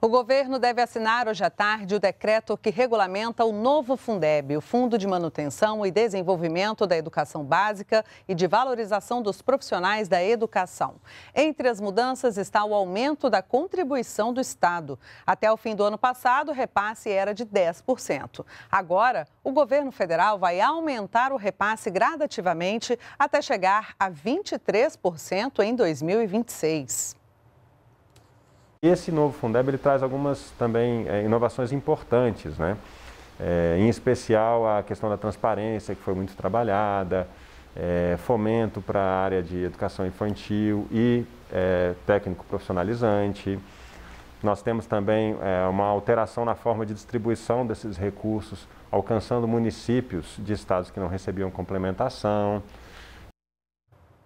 O governo deve assinar hoje à tarde o decreto que regulamenta o novo Fundeb, o Fundo de Manutenção e Desenvolvimento da Educação Básica e de Valorização dos Profissionais da Educação. Entre as mudanças está o aumento da contribuição do Estado. Até o fim do ano passado, o repasse era de 10%. Agora, o governo federal vai aumentar o repasse gradativamente até chegar a 23% em 2026. E esse novo Fundeb ele traz algumas também é, inovações importantes, né? É, em especial a questão da transparência, que foi muito trabalhada, é, fomento para a área de educação infantil e é, técnico profissionalizante. Nós temos também é, uma alteração na forma de distribuição desses recursos, alcançando municípios de estados que não recebiam complementação.